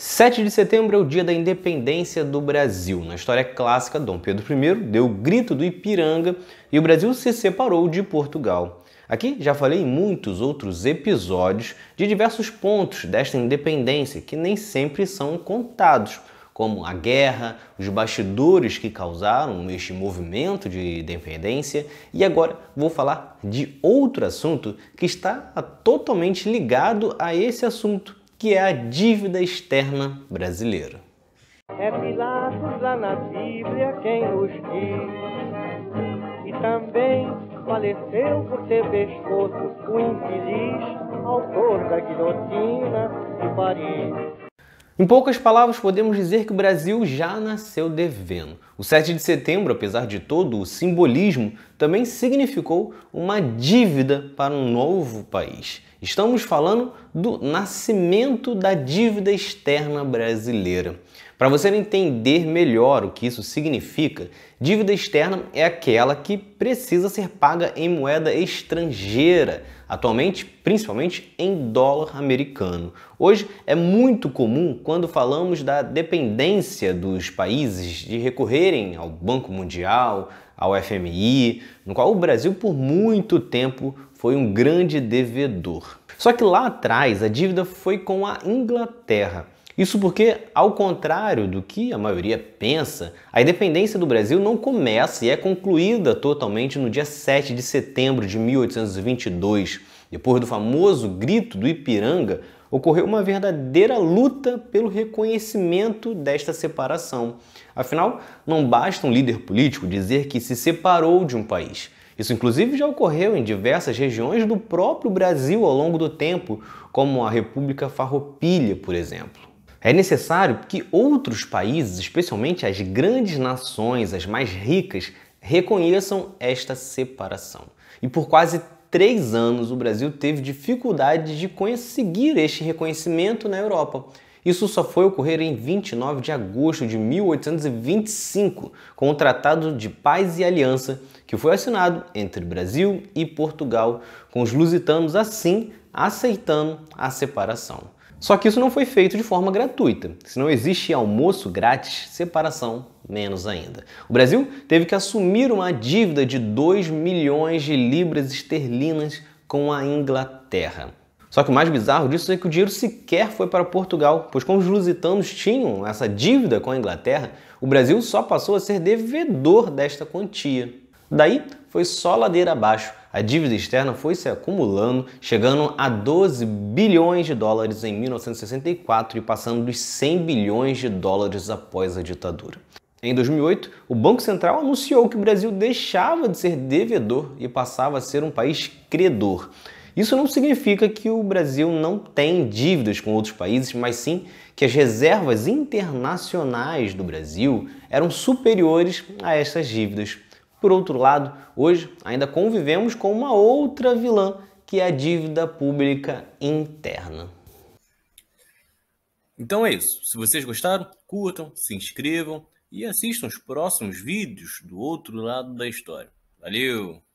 7 de setembro é o dia da independência do Brasil. Na história clássica, Dom Pedro I deu o grito do Ipiranga e o Brasil se separou de Portugal. Aqui já falei em muitos outros episódios de diversos pontos desta independência que nem sempre são contados, como a guerra, os bastidores que causaram este movimento de independência, e agora vou falar de outro assunto que está totalmente ligado a esse assunto que é a dívida externa brasileira. É Pilatos lá na Bíblia quem nos diz, e também faleceu por ter pescoço o infeliz autor da guilhotina de Paris. Em poucas palavras, podemos dizer que o Brasil já nasceu devendo. O 7 de setembro, apesar de todo o simbolismo, também significou uma dívida para um novo país. Estamos falando do nascimento da dívida externa brasileira. Para você entender melhor o que isso significa, Dívida externa é aquela que precisa ser paga em moeda estrangeira, atualmente principalmente em dólar americano. Hoje é muito comum quando falamos da dependência dos países de recorrerem ao Banco Mundial, ao FMI, no qual o Brasil por muito tempo foi um grande devedor. Só que lá atrás a dívida foi com a Inglaterra. Isso porque, ao contrário do que a maioria pensa, a independência do Brasil não começa e é concluída totalmente no dia 7 de setembro de 1822. Depois do famoso grito do Ipiranga, ocorreu uma verdadeira luta pelo reconhecimento desta separação. Afinal, não basta um líder político dizer que se separou de um país. Isso, inclusive, já ocorreu em diversas regiões do próprio Brasil ao longo do tempo, como a República Farroupilha, por exemplo. É necessário que outros países, especialmente as grandes nações, as mais ricas, reconheçam esta separação. E por quase três anos o Brasil teve dificuldade de conseguir este reconhecimento na Europa. Isso só foi ocorrer em 29 de agosto de 1825, com o Tratado de Paz e Aliança, que foi assinado entre Brasil e Portugal, com os lusitanos assim aceitando a separação. Só que isso não foi feito de forma gratuita. Se não existe almoço grátis, separação menos ainda. O Brasil teve que assumir uma dívida de 2 milhões de libras esterlinas com a Inglaterra. Só que o mais bizarro disso é que o dinheiro sequer foi para Portugal, pois como os lusitanos tinham essa dívida com a Inglaterra, o Brasil só passou a ser devedor desta quantia. Daí foi só ladeira abaixo. A dívida externa foi se acumulando, chegando a 12 bilhões de dólares em 1964 e passando dos 100 bilhões de dólares após a ditadura. Em 2008, o Banco Central anunciou que o Brasil deixava de ser devedor e passava a ser um país credor. Isso não significa que o Brasil não tem dívidas com outros países, mas sim que as reservas internacionais do Brasil eram superiores a essas dívidas. Por outro lado, hoje ainda convivemos com uma outra vilã, que é a dívida pública interna. Então é isso. Se vocês gostaram, curtam, se inscrevam e assistam os próximos vídeos do outro lado da história. Valeu!